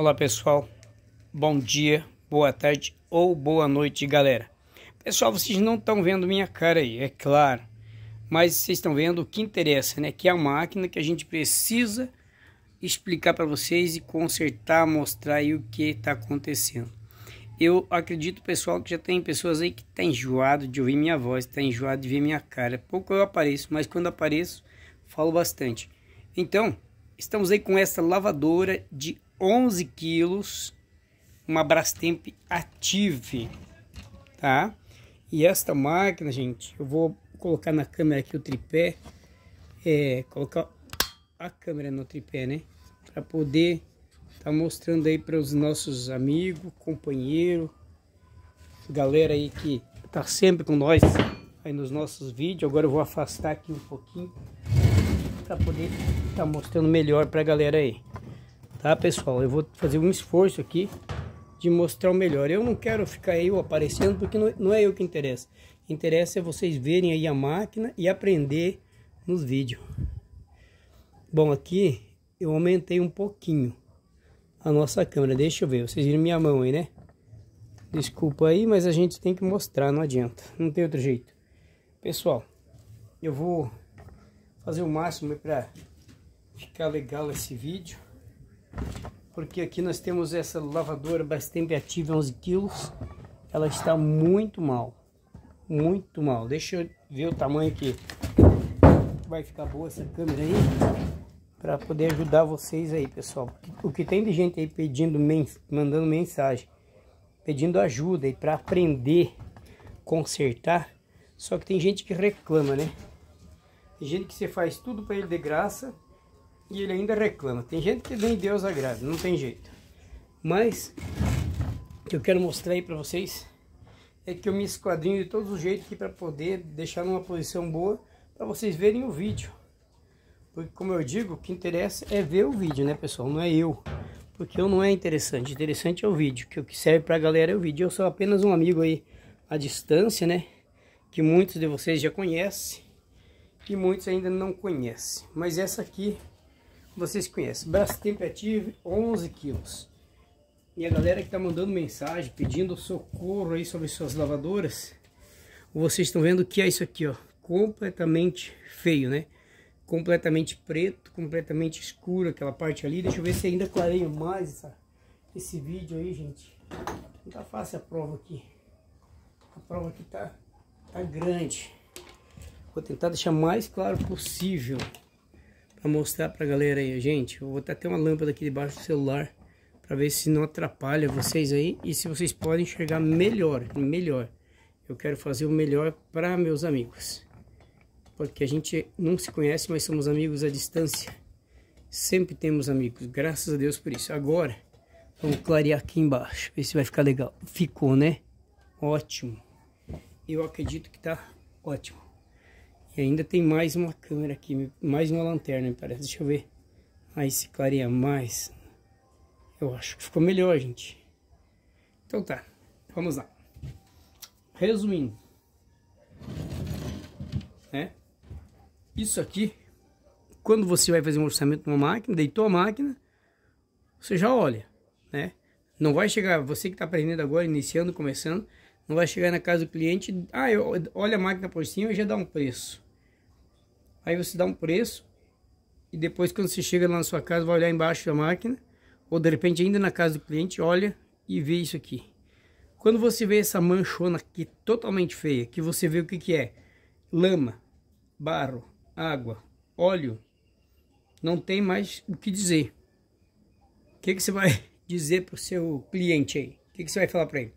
Olá pessoal, bom dia, boa tarde ou boa noite, galera. Pessoal, vocês não estão vendo minha cara aí, é claro, mas vocês estão vendo o que interessa, né? Que é a máquina que a gente precisa explicar para vocês e consertar, mostrar aí o que está acontecendo. Eu acredito, pessoal, que já tem pessoas aí que tá enjoado de ouvir minha voz, tá enjoado de ver minha cara. Pouco eu apareço, mas quando apareço, falo bastante. Então, estamos aí com essa lavadora de 11 quilos, uma Brastemp Active, tá? E esta máquina, gente, eu vou colocar na câmera aqui o tripé, é, colocar a câmera no tripé, né? Para poder tá mostrando aí para os nossos amigos, companheiro, galera aí que tá sempre com nós aí nos nossos vídeos. Agora eu vou afastar aqui um pouquinho para poder tá mostrando melhor para a galera aí. Tá, pessoal? Eu vou fazer um esforço aqui de mostrar o melhor. Eu não quero ficar eu aparecendo porque não, não é eu que interessa. Interessa é vocês verem aí a máquina e aprender nos vídeos. Bom, aqui eu aumentei um pouquinho a nossa câmera. Deixa eu ver, vocês viram minha mão aí, né? Desculpa aí, mas a gente tem que mostrar, não adianta. Não tem outro jeito. Pessoal, eu vou fazer o máximo para ficar legal esse vídeo porque aqui nós temos essa lavadora bastante Ativa 11 quilos, ela está muito mal, muito mal. Deixa eu ver o tamanho que vai ficar boa essa câmera aí, para poder ajudar vocês aí, pessoal. O que tem de gente aí pedindo, mandando mensagem, pedindo ajuda aí para aprender, consertar, só que tem gente que reclama, né? Tem gente que você faz tudo para ele de graça e ele ainda reclama. Tem gente que nem Deus agrada, não tem jeito. Mas o que eu quero mostrar aí para vocês é que eu me esquadrinho de todos os jeitos aqui para poder deixar numa posição boa para vocês verem o vídeo. Porque como eu digo, o que interessa é ver o vídeo, né, pessoal? Não é eu. Porque eu não é interessante. Interessante é o vídeo, que o que serve para a galera é o vídeo. Eu sou apenas um amigo aí à distância, né? Que muitos de vocês já conhecem e muitos ainda não conhecem. Mas essa aqui vocês conhecem. Braço Temperative, é 11 quilos. E a galera que está mandando mensagem, pedindo socorro aí sobre suas lavadoras, vocês estão vendo que é isso aqui, ó. Completamente feio, né? Completamente preto, completamente escuro aquela parte ali. Deixa eu ver se ainda clareio mais essa, esse vídeo aí, gente. Não tá fácil a prova aqui. A prova aqui tá, tá grande. Vou tentar deixar mais claro possível para mostrar para a galera aí, gente. Eu vou até ter uma lâmpada aqui debaixo do celular para ver se não atrapalha vocês aí e se vocês podem enxergar melhor, melhor. Eu quero fazer o melhor para meus amigos. Porque a gente não se conhece, mas somos amigos à distância. Sempre temos amigos, graças a Deus por isso. Agora, vamos clarear aqui embaixo, ver se vai ficar legal. Ficou, né? Ótimo. Eu acredito que tá ótimo ainda tem mais uma câmera aqui, mais uma lanterna, me parece. Deixa eu ver. Aí ah, se clareia mais. Eu acho que ficou melhor, gente. Então tá, vamos lá. Resumindo. Né? Isso aqui, quando você vai fazer um orçamento numa máquina, deitou a máquina, você já olha, né? Não vai chegar, você que está aprendendo agora, iniciando, começando, não vai chegar na casa do cliente, ah, eu, olha a máquina por cima e já dá um preço. Aí você dá um preço e depois quando você chega lá na sua casa, vai olhar embaixo da máquina ou de repente ainda na casa do cliente, olha e vê isso aqui. Quando você vê essa manchona aqui totalmente feia, que você vê o que que é? Lama, barro, água, óleo, não tem mais o que dizer. O que, que você vai dizer para o seu cliente aí? O que, que você vai falar para ele?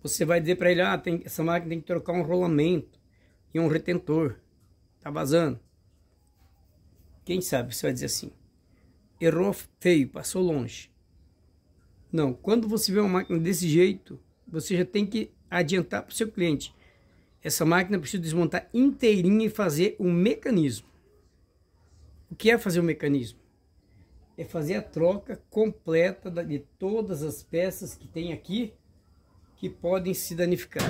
Você vai dizer para ele, ah, tem, essa máquina tem que trocar um rolamento e um retentor, tá vazando. Quem sabe você vai dizer assim: errou feio, passou longe. Não, quando você vê uma máquina desse jeito, você já tem que adiantar para o seu cliente. Essa máquina precisa desmontar inteirinha e fazer um mecanismo. O que é fazer um mecanismo? É fazer a troca completa de todas as peças que tem aqui que podem se danificar.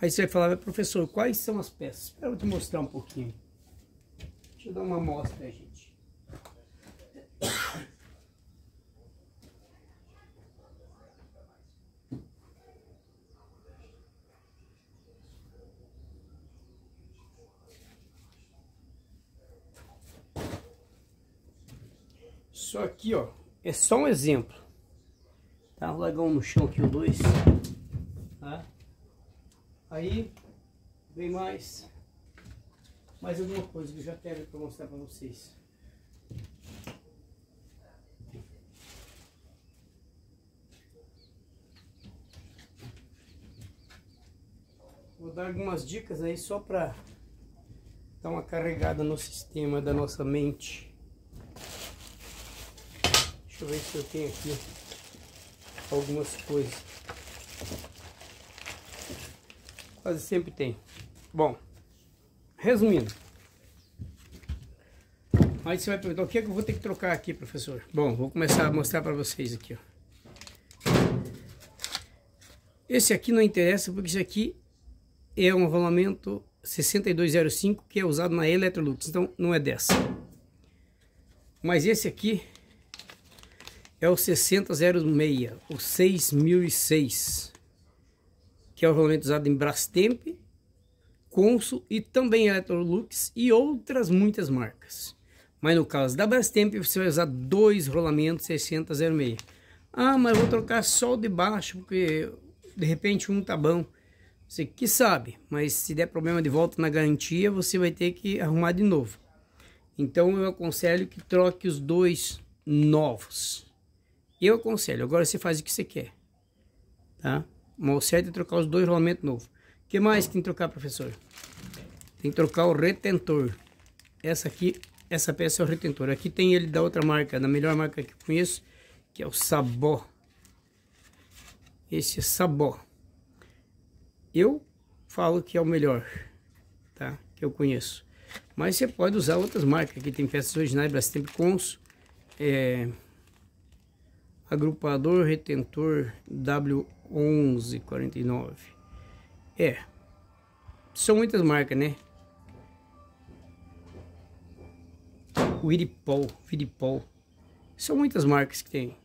Aí você vai falar, professor, quais são as peças? Espera eu te mostrar um pouquinho. Deixa eu dar uma amostra, gente. Só aqui, ó, é só um exemplo. Tá? Vou no chão aqui, o dois. Tá? Aí, vem mais mais alguma coisa que eu já quero para mostrar para vocês. Vou dar algumas dicas aí só para dar uma carregada no sistema da nossa mente. Deixa eu ver se eu tenho aqui algumas coisas. Quase sempre tem. Bom. Resumindo. Aí você vai perguntar, o que, é que eu vou ter que trocar aqui, professor? Bom, vou começar a mostrar para vocês aqui, ó. Esse aqui não interessa porque esse aqui é um rolamento 6205 que é usado na Electrolux, então não é dessa. Mas esse aqui é o 6006, o 6006, que é o rolamento usado em Brastemp Consul e também Electrolux e outras muitas marcas. Mas no caso da Brastemp, você vai usar dois rolamentos 6006. Ah, mas vou trocar só o de baixo, porque de repente um tá bom. Você que sabe, mas se der problema de volta na garantia, você vai ter que arrumar de novo. Então eu aconselho que troque os dois novos. Eu aconselho, agora você faz o que você quer. Tá? Mas o certo é trocar os dois rolamentos novos que mais tem que trocar, professor? Tem que trocar o retentor. Essa aqui, essa peça é o retentor. Aqui tem ele da outra marca, da melhor marca que eu conheço, que é o Sabó. Esse é Sabó. Eu falo que é o melhor, tá? Que eu conheço. Mas você pode usar outras marcas. Aqui tem peças originais, Brastemp Cons, é, agrupador retentor W1149. É. São muitas marcas, né? Wiripol, Wiripol. São muitas marcas que tem.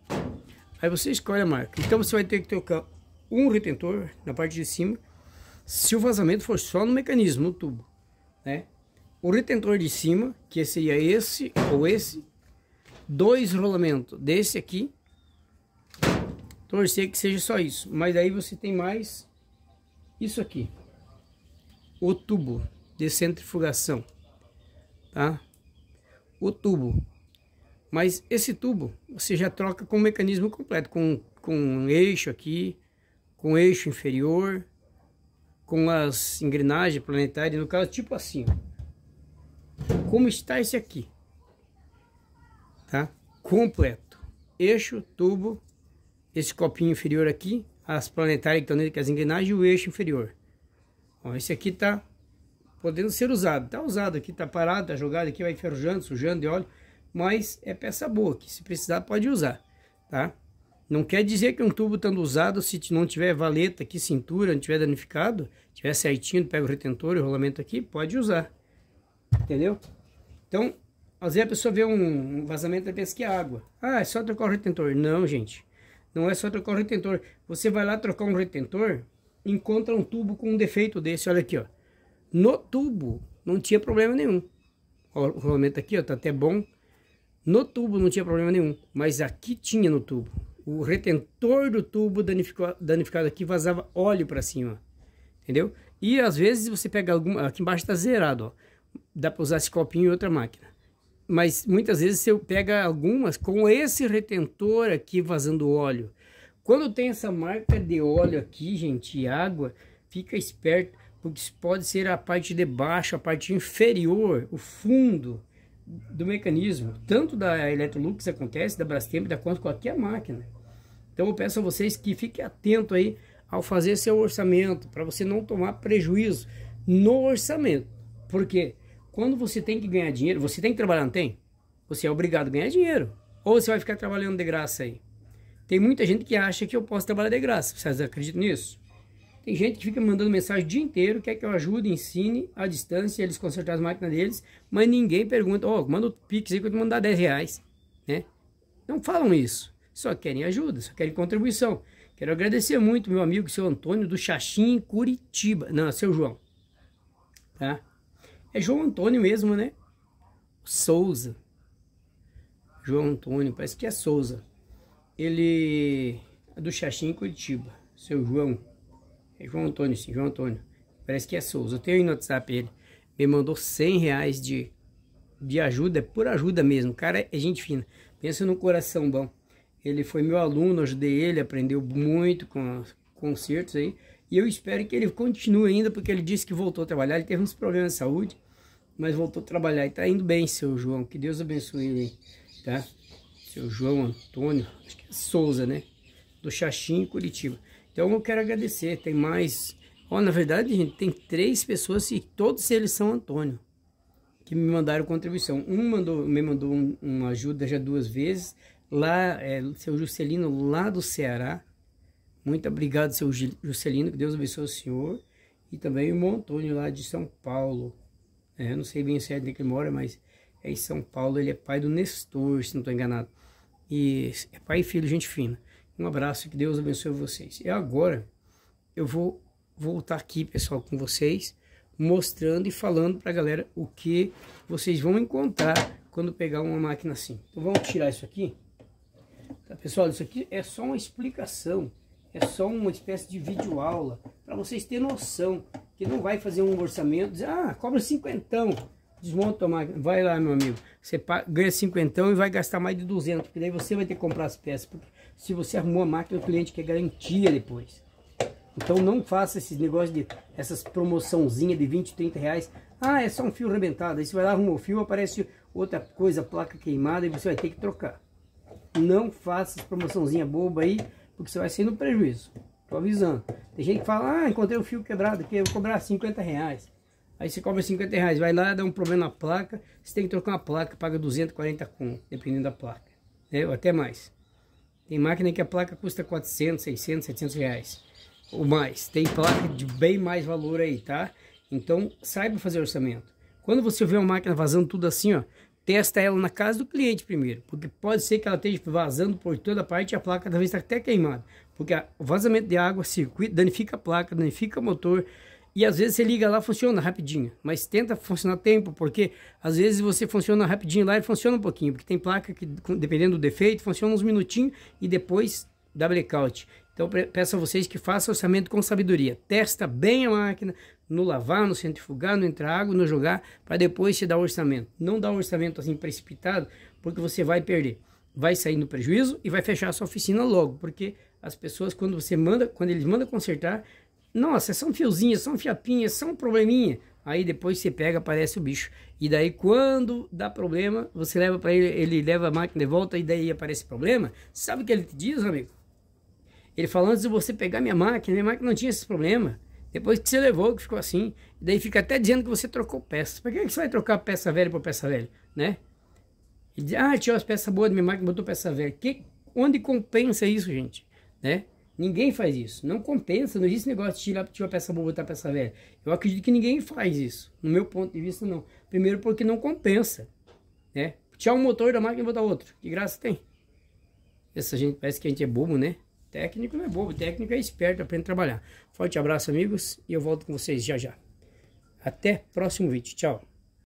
Aí você escolhe a marca. Então você vai ter que trocar um retentor na parte de cima. Se o vazamento for só no mecanismo, no tubo, né? O retentor de cima, que seria esse ou esse. Dois rolamentos desse aqui. Torcer que seja só isso. Mas aí você tem mais isso aqui, o tubo de centrifugação, tá? O tubo. Mas esse tubo você já troca com o mecanismo completo, com, com um eixo aqui, com um eixo inferior, com as engrenagens planetárias, no caso tipo assim, ó. como está esse aqui, tá? Completo, eixo, tubo, esse copinho inferior aqui, as planetárias que estão nele, que as engrenagens e o eixo inferior. Bom, esse aqui está podendo ser usado. Está usado aqui, está parado, está jogado aqui, vai enferrujando, sujando de óleo. Mas é peça boa, que se precisar pode usar, tá? Não quer dizer que um tubo estando usado, se não tiver valeta aqui, cintura, não tiver danificado, tiver certinho, pega o retentor e o rolamento aqui, pode usar. Entendeu? Então, às vezes a pessoa vê um vazamento e pensa que é água. Ah, é só trocar o retentor. Não, gente. Não é só trocar o retentor. Você vai lá trocar um retentor, encontra um tubo com um defeito desse, olha aqui, ó. No tubo não tinha problema nenhum. Ó, o rolamento aqui, ó, tá até bom. No tubo não tinha problema nenhum, mas aqui tinha no tubo. O retentor do tubo danificado, danificado aqui vazava óleo para cima, entendeu? E às vezes você pega alguma, aqui embaixo tá zerado, ó. Dá para usar esse copinho em outra máquina mas muitas vezes você pega algumas com esse retentor aqui vazando óleo. Quando tem essa marca de óleo aqui, gente, e água, fica esperto, porque pode ser a parte de baixo, a parte inferior, o fundo do mecanismo, tanto da Electrolux acontece, da Brastemp, da quanto qualquer máquina. Então eu peço a vocês que fiquem atento aí ao fazer seu orçamento, para você não tomar prejuízo no orçamento. Porque quê? Quando você tem que ganhar dinheiro, você tem que trabalhar, não tem? Você é obrigado a ganhar dinheiro. Ou você vai ficar trabalhando de graça aí. Tem muita gente que acha que eu posso trabalhar de graça. Vocês acreditam nisso? Tem gente que fica mandando mensagem o dia inteiro, quer que eu ajude, ensine à distância, eles consertar as máquinas deles, mas ninguém pergunta, ó, oh, manda o Pix aí que eu te mandar 10 reais, né? Não falam isso, só querem ajuda, só querem contribuição. Quero agradecer muito meu amigo, seu Antônio, do Xaxim, Curitiba, não, seu João, tá? É João Antônio mesmo, né? Souza. João Antônio, parece que é Souza. Ele é do Xaxim, Curitiba. Seu João. É João Antônio, sim, João Antônio. Parece que é Souza. Eu tenho aí no WhatsApp ele. Me mandou 100 reais de, de ajuda, é por ajuda mesmo. O cara é gente fina. Pensa no coração bom. Ele foi meu aluno, ajudei ele, aprendeu muito com concertos aí. E eu espero que ele continue ainda, porque ele disse que voltou a trabalhar. Ele teve uns problemas de saúde mas voltou a trabalhar e tá indo bem, seu João. Que Deus abençoe ele, tá? Seu João Antônio, acho que é Souza, né? Do Xaxim, Curitiba. Então eu quero agradecer, tem mais... Ó, oh, na verdade, gente, tem três pessoas e todos eles são Antônio que me mandaram contribuição. Um mandou, me mandou um, uma ajuda já duas vezes, lá, é, seu Juscelino, lá do Ceará. Muito obrigado, seu Juscelino, que Deus abençoe o senhor. E também o Montônio, lá de São Paulo. É, eu não sei bem certo onde ele mora, mas é em São Paulo. Ele é pai do Nestor, se não estou enganado. E é pai e filho, gente fina. Um abraço, que Deus abençoe vocês. E agora eu vou voltar aqui, pessoal, com vocês, mostrando e falando para a galera o que vocês vão encontrar quando pegar uma máquina assim. Então vamos tirar isso aqui. Tá, pessoal, isso aqui é só uma explicação é só uma espécie de vídeo aula para vocês terem noção que não vai fazer um orçamento, dizer, ah, cobra cinquentão, desmonta a máquina, vai lá meu amigo, você ganha cinquentão e vai gastar mais de 200, porque daí você vai ter que comprar as peças, porque se você arrumou a máquina, o cliente quer garantia depois. Então não faça esses negócios de essas promoçãozinha de 20, 30 reais. Ah, é só um fio arrebentado. Aí você vai lá, arrumou o fio, aparece outra coisa, placa queimada e você vai ter que trocar. Não faça essa promoçãozinha boba aí porque você vai ser no prejuízo. Tô avisando. Tem gente que fala, ah, encontrei o um fio quebrado aqui, eu vou cobrar 50 reais. Aí você cobra 50 reais, vai lá, dá um problema na placa, você tem que trocar uma placa, paga 240 com, dependendo da placa. Né? Ou até mais. Tem máquina que a placa custa 400, 600, 700 reais. Ou mais. Tem placa de bem mais valor aí, tá? Então, saiba fazer orçamento. Quando você vê uma máquina vazando tudo assim, ó, testa ela na casa do cliente primeiro, porque pode ser que ela esteja vazando por toda a parte e a placa talvez está até queimada, porque o vazamento de água, circuito, danifica a placa, danifica o motor, e às vezes você liga lá, funciona rapidinho, mas tenta funcionar tempo, porque às vezes você funciona rapidinho lá e funciona um pouquinho, porque tem placa que, dependendo do defeito, funciona uns minutinhos e depois dá blackout. Então peço a vocês que façam orçamento com sabedoria, testa bem a máquina, no lavar, no centrifugar, no entrar água, no jogar, para depois te dar o orçamento. Não dá um orçamento assim precipitado, porque você vai perder. Vai sair no prejuízo e vai fechar a sua oficina logo, porque as pessoas, quando você manda, quando eles mandam consertar, nossa, é são fiozinhas, é são fiapinhas, é são probleminha. Aí depois você pega, aparece o bicho. E daí quando dá problema, você leva para ele, ele leva a máquina de volta e daí aparece problema. Sabe o que ele te diz, amigo? Ele fala, antes de você pegar minha máquina, minha máquina não tinha esse problema. Depois que você levou, que ficou assim. Daí fica até dizendo que você trocou peças. Pra que, que você vai trocar peça velha por peça velha, né? E diz, ah, tirou as peças boas da minha máquina, botou peça velha. Que, onde compensa isso, gente? Né? Ninguém faz isso. Não compensa, não existe negócio de tirar, tirar peça boa e botar peça velha. Eu acredito que ninguém faz isso. No meu ponto de vista, não. Primeiro porque não compensa, né? Tirar um motor da máquina e botar outro. Que graça tem? Essa gente parece que a gente é bobo, né? Técnico não é bobo, técnico é esperto, aprende a trabalhar. Forte abraço, amigos, e eu volto com vocês já já. Até próximo vídeo. Tchau.